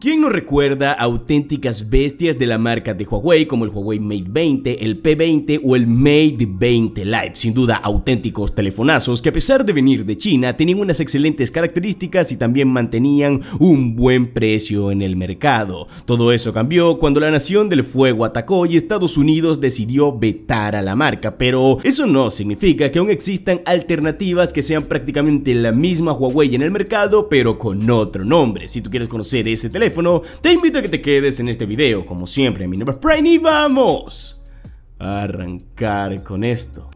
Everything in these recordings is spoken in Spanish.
¿Quién no recuerda auténticas bestias de la marca de Huawei como el Huawei Mate 20, el P20 o el Mate 20 Live Sin duda auténticos telefonazos que a pesar de venir de China tenían unas excelentes características y también mantenían un buen precio en el mercado. Todo eso cambió cuando la Nación del Fuego atacó y Estados Unidos decidió vetar a la marca, pero eso no significa que aún existan alternativas que sean prácticamente la misma Huawei en el mercado pero con otro nombre. Si tú quieres conocer ese teléfono, te invito a que te quedes en este video. Como siempre, mi nombre es Brain y vamos a arrancar con esto.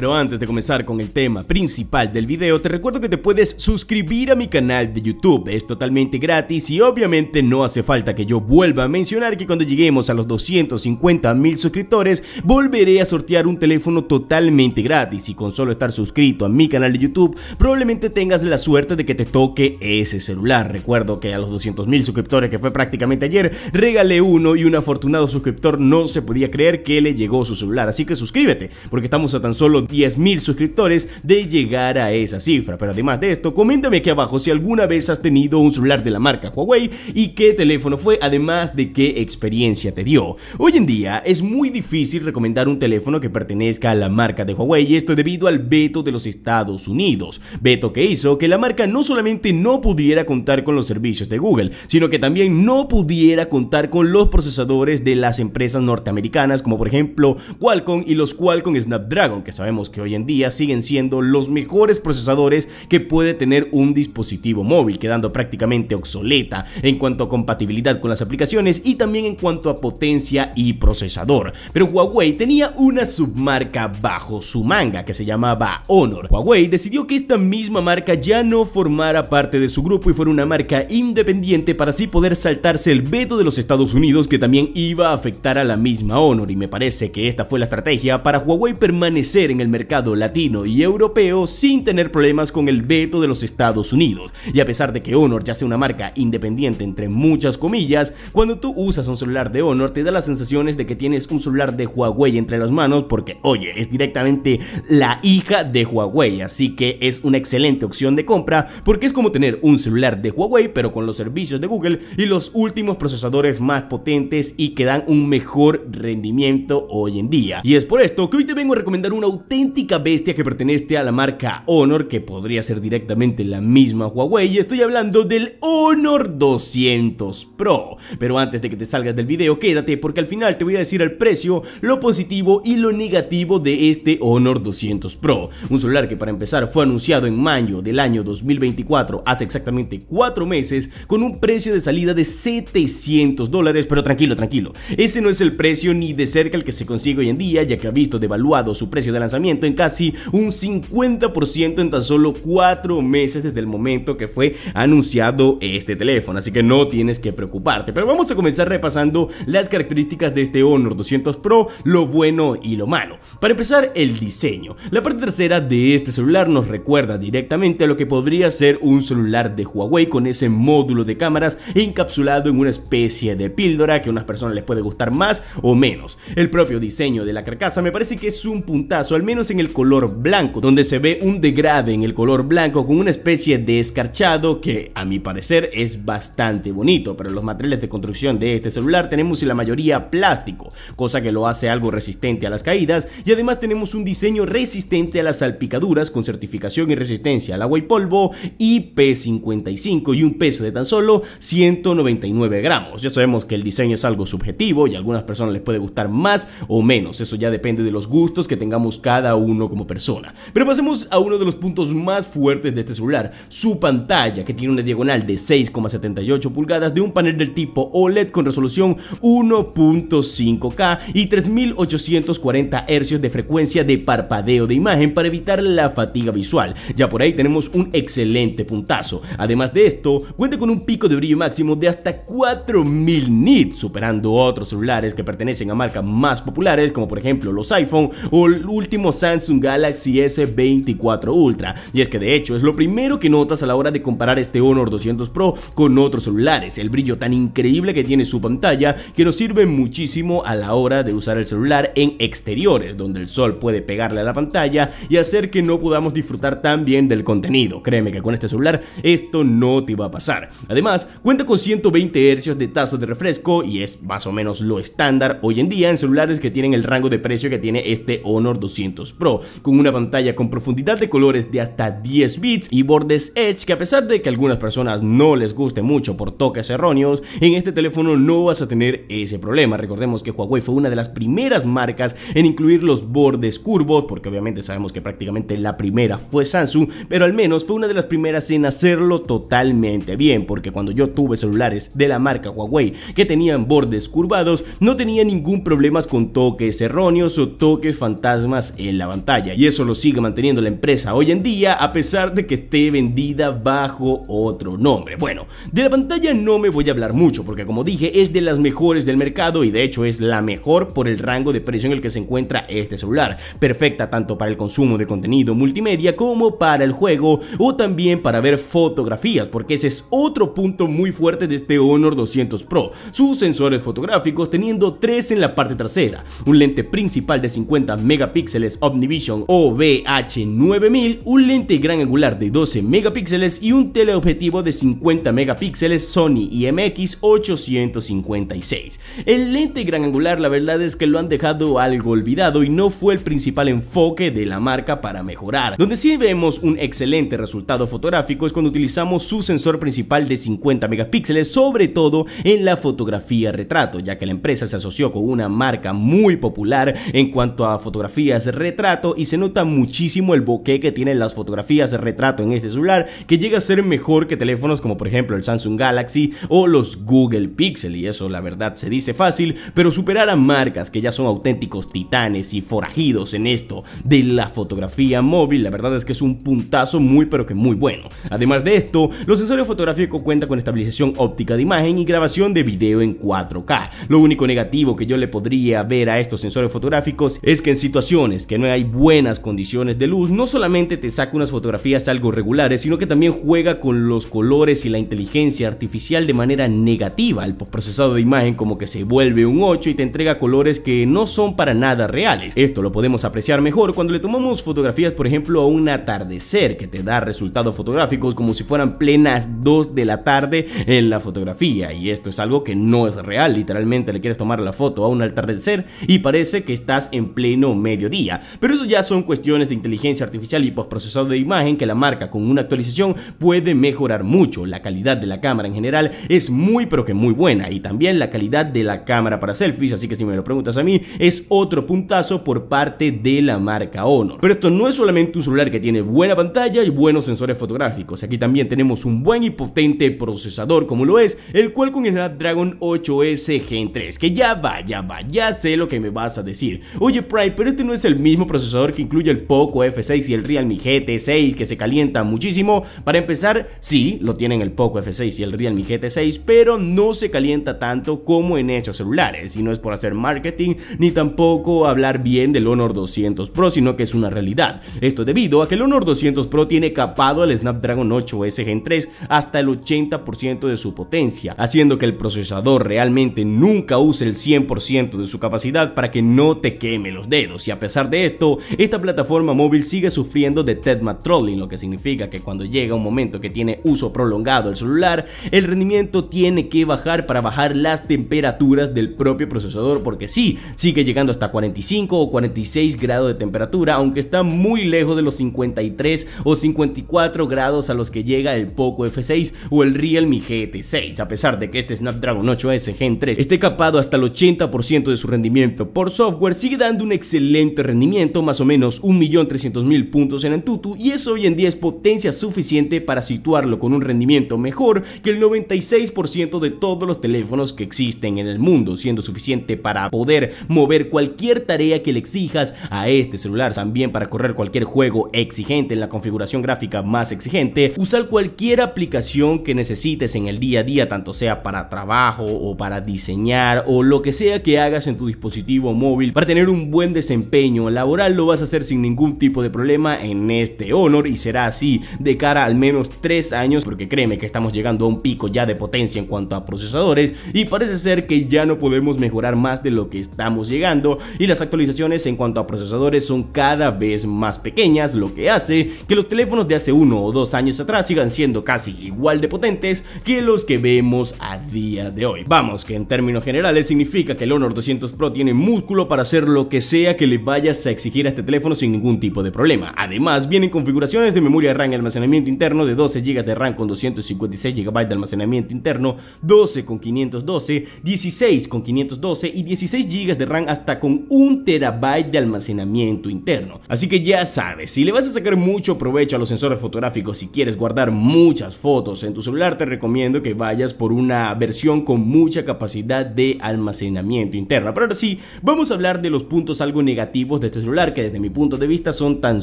Pero antes de comenzar con el tema principal del video, te recuerdo que te puedes suscribir a mi canal de YouTube, es totalmente gratis y obviamente no hace falta que yo vuelva a mencionar que cuando lleguemos a los 250 mil suscriptores, volveré a sortear un teléfono totalmente gratis y con solo estar suscrito a mi canal de YouTube, probablemente tengas la suerte de que te toque ese celular. Recuerdo que a los 200 mil suscriptores, que fue prácticamente ayer, regalé uno y un afortunado suscriptor no se podía creer que le llegó su celular, así que suscríbete, porque estamos a tan solo 10.000 suscriptores de llegar a esa cifra. Pero además de esto, coméntame aquí abajo si alguna vez has tenido un celular de la marca Huawei y qué teléfono fue, además de qué experiencia te dio. Hoy en día es muy difícil recomendar un teléfono que pertenezca a la marca de Huawei y esto debido al veto de los Estados Unidos. Veto que hizo que la marca no solamente no pudiera contar con los servicios de Google, sino que también no pudiera contar con los procesadores de las empresas norteamericanas como por ejemplo Qualcomm y los Qualcomm Snapdragon, que sabemos que hoy en día siguen siendo los mejores procesadores que puede tener un dispositivo móvil, quedando prácticamente obsoleta en cuanto a compatibilidad con las aplicaciones y también en cuanto a potencia y procesador. Pero Huawei tenía una submarca bajo su manga que se llamaba Honor. Huawei decidió que esta misma marca ya no formara parte de su grupo y fuera una marca independiente para así poder saltarse el veto de los Estados Unidos que también iba a afectar a la misma Honor y me parece que esta fue la estrategia para Huawei permanecer en el mercado latino y europeo sin tener problemas con el veto de los Estados Unidos. Y a pesar de que Honor ya sea una marca independiente entre muchas comillas, cuando tú usas un celular de Honor te da las sensaciones de que tienes un celular de Huawei entre las manos porque, oye, es directamente la hija de Huawei, así que es una excelente opción de compra porque es como tener un celular de Huawei pero con los servicios de Google y los últimos procesadores más potentes y que dan un mejor rendimiento hoy en día. Y es por esto que hoy te vengo a recomendar un auto auténtica bestia que pertenece a la marca Honor, que podría ser directamente la misma Huawei, y estoy hablando del Honor 200 Pro. Pero antes de que te salgas del video, quédate porque al final te voy a decir el precio, lo positivo y lo negativo de este Honor 200 Pro. Un celular que para empezar fue anunciado en mayo del año 2024, hace exactamente 4 meses, con un precio de salida de 700 dólares, pero tranquilo, tranquilo, ese no es el precio ni de cerca el que se consigue hoy en día, ya que ha visto devaluado su precio de lanzamiento en casi un 50% en tan solo 4 meses desde el momento que fue anunciado este teléfono, así que no tienes que preocuparte. Pero vamos a comenzar repasando las características de este Honor 200 Pro, lo bueno y lo malo. Para empezar, el diseño. La parte tercera de este celular nos recuerda directamente a lo que podría ser un celular de Huawei con ese módulo de cámaras encapsulado en una especie de píldora que a unas personas les puede gustar más o menos. El propio diseño de la carcasa me parece que es un puntazo al menos en el color blanco, donde se ve un degrade en el color blanco con una especie de escarchado que a mi parecer es bastante bonito, pero los materiales de construcción de este celular tenemos en la mayoría plástico, cosa que lo hace algo resistente a las caídas y además tenemos un diseño resistente a las salpicaduras con certificación y resistencia al agua y polvo IP55 y un peso de tan solo 199 gramos. Ya sabemos que el diseño es algo subjetivo y a algunas personas les puede gustar más o menos, eso ya depende de los gustos que tengamos cada cada uno como persona. Pero pasemos a uno de los puntos más fuertes de este celular, su pantalla, que tiene una diagonal de 6,78 pulgadas de un panel del tipo OLED con resolución 1.5K y 3840 hercios de frecuencia de parpadeo de imagen para evitar la fatiga visual. Ya por ahí tenemos un excelente puntazo. Además de esto, cuenta con un pico de brillo máximo de hasta 4000 nits, superando otros celulares que pertenecen a marcas más populares como por ejemplo los iPhone o el último Samsung Galaxy S24 Ultra, y es que de hecho es lo primero que notas a la hora de comparar este Honor 200 Pro con otros celulares, el brillo tan increíble que tiene su pantalla que nos sirve muchísimo a la hora de usar el celular en exteriores, donde el sol puede pegarle a la pantalla y hacer que no podamos disfrutar tan bien del contenido. Créeme que con este celular esto no te va a pasar. Además, cuenta con 120 Hz de tasa de refresco y es más o menos lo estándar hoy en día en celulares que tienen el rango de precio que tiene este Honor 200 Pro, con una pantalla con profundidad de colores de hasta 10 bits y bordes Edge que a pesar de que a algunas personas no les guste mucho por toques erróneos, en este teléfono no vas a tener ese problema. Recordemos que Huawei fue una de las primeras marcas en incluir los bordes curvos, porque obviamente sabemos que prácticamente la primera fue Samsung, pero al menos fue una de las primeras en hacerlo totalmente bien, porque cuando yo tuve celulares de la marca Huawei que tenían bordes curvados, no tenía ningún problema con toques erróneos o toques fantasmas en la pantalla. Y eso lo sigue manteniendo la empresa hoy en día a pesar de que esté vendida bajo otro nombre. Bueno, de la pantalla no me voy a hablar mucho porque como dije es de las mejores del mercado y de hecho es la mejor por el rango de precio en el que se encuentra este celular. Perfecta tanto para el consumo de contenido multimedia como para el juego o también para ver fotografías porque ese es otro punto muy fuerte de este Honor 200 Pro. Sus sensores fotográficos teniendo tres en la parte trasera, un lente principal de 50 megapíxeles Omnivision OVH9000, un lente gran angular de 12 megapíxeles y un teleobjetivo de 50 megapíxeles Sony IMX856. El lente gran angular la verdad es que lo han dejado algo olvidado y no fue el principal enfoque de la marca para mejorar. Donde sí vemos un excelente resultado fotográfico es cuando utilizamos su sensor principal de 50 megapíxeles, sobre todo en la fotografía retrato, ya que la empresa se asoció con una marca muy popular en cuanto a fotografías retrato y se nota muchísimo el bokeh que tienen las fotografías de retrato en este celular, que llega a ser mejor que teléfonos como por ejemplo el Samsung Galaxy o los Google Pixel, y eso la verdad se dice fácil, pero superar a marcas que ya son auténticos titanes y forajidos en esto de la fotografía móvil, la verdad es que es un puntazo muy pero que muy bueno. Además de esto, los sensores fotográficos cuentan con estabilización óptica de imagen y grabación de video en 4K. Lo único negativo que yo le podría ver a estos sensores fotográficos es que en situaciones que no hay buenas condiciones de luz, no solamente te saca unas fotografías algo regulares, sino que también juega con los colores y la inteligencia artificial de manera negativa. El procesado de imagen como que se vuelve un 8 y te entrega colores que no son para nada reales. Esto lo podemos apreciar mejor cuando le tomamos fotografías, por ejemplo, a un atardecer que te da resultados fotográficos como si fueran plenas 2 de la tarde en la fotografía. Y esto es algo que no es real. Literalmente le quieres tomar la foto a un atardecer y parece que estás en pleno mediodía. Pero eso ya son cuestiones de inteligencia artificial y postprocesado de imagen que la marca con una actualización puede mejorar mucho. La calidad de la cámara en general es muy pero que muy buena y también la calidad de la cámara para selfies, así que si me lo preguntas a mí, es otro puntazo por parte de la marca Honor. Pero esto no es solamente un celular que tiene buena pantalla y buenos sensores fotográficos, aquí también tenemos un buen y potente procesador como lo es el cual con el Snapdragon 8S Gen 3, que ya va, ya va, ya sé lo que me vas a decir. Oye Pride, pero este no es el mismo mismo procesador que incluye el Poco F6 y el Realme GT6 que se calienta muchísimo. Para empezar, sí, lo tienen el Poco F6 y el Realme GT6, pero no se calienta tanto como en estos celulares. Y no es por hacer marketing ni tampoco hablar bien del Honor 200 Pro, sino que es una realidad. Esto debido a que el Honor 200 Pro tiene capado al Snapdragon 8 S Gen 3 hasta el 80% de su potencia, haciendo que el procesador realmente nunca use el 100% de su capacidad para que no te queme los dedos. Y a pesar de esto, esta plataforma móvil sigue sufriendo de Tedma trolling, lo que significa que cuando llega un momento que tiene uso prolongado el celular, el rendimiento tiene que bajar para bajar las temperaturas del propio procesador, porque sí, sigue llegando hasta 45 o 46 grados de temperatura, aunque está muy lejos de los 53 o 54 grados a los que llega el Poco F6 o el Realme GT6, a pesar de que este Snapdragon 8S Gen 3 esté capado hasta el 80% de su rendimiento por software, sigue dando un excelente rendimiento más o menos 1.300.000 puntos en Antutu, y eso hoy en día es potencia suficiente para situarlo con un rendimiento mejor que el 96% de todos los teléfonos que existen en el mundo, siendo suficiente para poder mover cualquier tarea que le exijas a este celular, también para correr cualquier juego exigente en la configuración gráfica más exigente, usar cualquier aplicación que necesites en el día a día, tanto sea para trabajo o para diseñar o lo que sea que hagas en tu dispositivo móvil para tener un buen desempeño laboral lo vas a hacer sin ningún tipo de problema en este Honor y será así de cara al menos tres años porque créeme que estamos llegando a un pico ya de potencia en cuanto a procesadores y parece ser que ya no podemos mejorar más de lo que estamos llegando y las actualizaciones en cuanto a procesadores son cada vez más pequeñas lo que hace que los teléfonos de hace uno o dos años atrás sigan siendo casi igual de potentes que los que vemos a día de hoy. Vamos que en términos generales significa que el Honor 200 Pro tiene músculo para hacer lo que sea que le vaya a exigir a este teléfono sin ningún tipo de problema. Además, vienen configuraciones de memoria RAM y almacenamiento interno de 12 GB de RAM con 256 GB de almacenamiento interno, 12 con 512, 16 con 512 y 16 GB de RAM hasta con 1 TB de almacenamiento interno. Así que ya sabes, si le vas a sacar mucho provecho a los sensores fotográficos y quieres guardar muchas fotos en tu celular, te recomiendo que vayas por una versión con mucha capacidad de almacenamiento interno. Pero ahora sí, vamos a hablar de los puntos algo negativos de este celular, que desde mi punto de vista son tan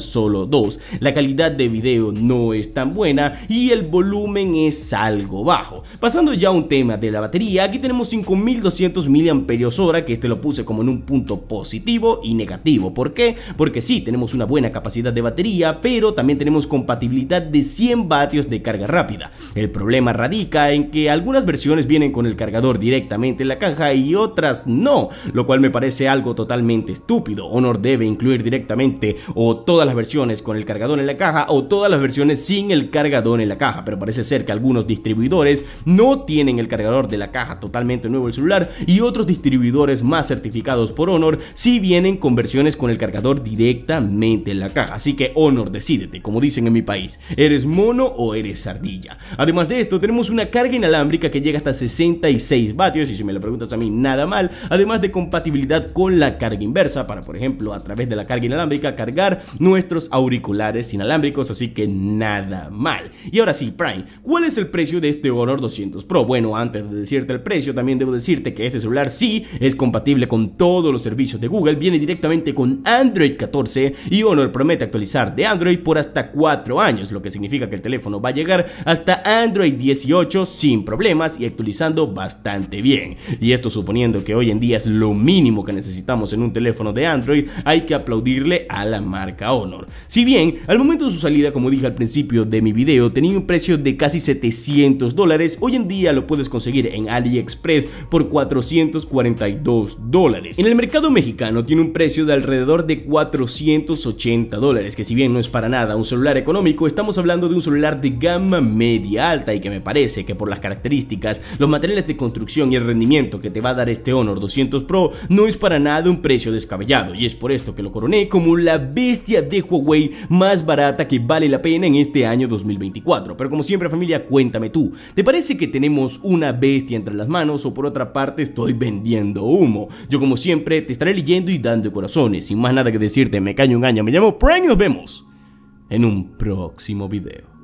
solo dos. La calidad de video no es tan buena y el volumen es algo bajo. Pasando ya a un tema de la batería, aquí tenemos 5200 mAh, que este lo puse como en un punto positivo y negativo. ¿Por qué? Porque sí, tenemos una buena capacidad de batería, pero también tenemos compatibilidad de 100 vatios de carga rápida. El problema radica en que algunas versiones vienen con el cargador directamente en la caja y otras no, lo cual me parece algo totalmente estúpido. Honor de incluir directamente o todas las versiones con el cargador en la caja o todas las versiones sin el cargador en la caja, pero parece ser que algunos distribuidores no tienen el cargador de la caja totalmente nuevo el celular y otros distribuidores más certificados por Honor sí vienen con versiones con el cargador directamente en la caja, así que Honor decídete, como dicen en mi país, ¿eres mono o eres ardilla? Además de esto, tenemos una carga inalámbrica que llega hasta 66 vatios y si me lo preguntas a mí, nada mal, además de compatibilidad con la carga inversa para por ejemplo través de la carga inalámbrica cargar nuestros auriculares inalámbricos, así que nada mal. Y ahora sí, Prime, ¿cuál es el precio de este Honor 200 Pro? Bueno, antes de decirte el precio, también debo decirte que este celular sí es compatible con todos los servicios de Google, viene directamente con Android 14 y Honor promete actualizar de Android por hasta 4 años, lo que significa que el teléfono va a llegar hasta Android 18 sin problemas y actualizando bastante bien. Y esto suponiendo que hoy en día es lo mínimo que necesitamos en un teléfono de Android, hay que aplaudirle a la marca Honor. Si bien, al momento de su salida, como dije al principio de mi video, tenía un precio de casi 700 dólares, hoy en día lo puedes conseguir en AliExpress por 442 dólares. En el mercado mexicano tiene un precio de alrededor de 480 dólares, que si bien no es para nada un celular económico, estamos hablando de un celular de gama media alta y que me parece que por las características, los materiales de construcción y el rendimiento que te va a dar este Honor 200 Pro no es para nada un precio descabellado y es por esto que lo coroné como la bestia de Huawei más barata que vale la pena en este año 2024. Pero como siempre familia, cuéntame tú, ¿te parece que tenemos una bestia entre las manos o por otra parte estoy vendiendo humo? Yo como siempre te estaré leyendo y dando corazones, sin más nada que decirte, me caño un año, me llamo Prank y nos vemos en un próximo video.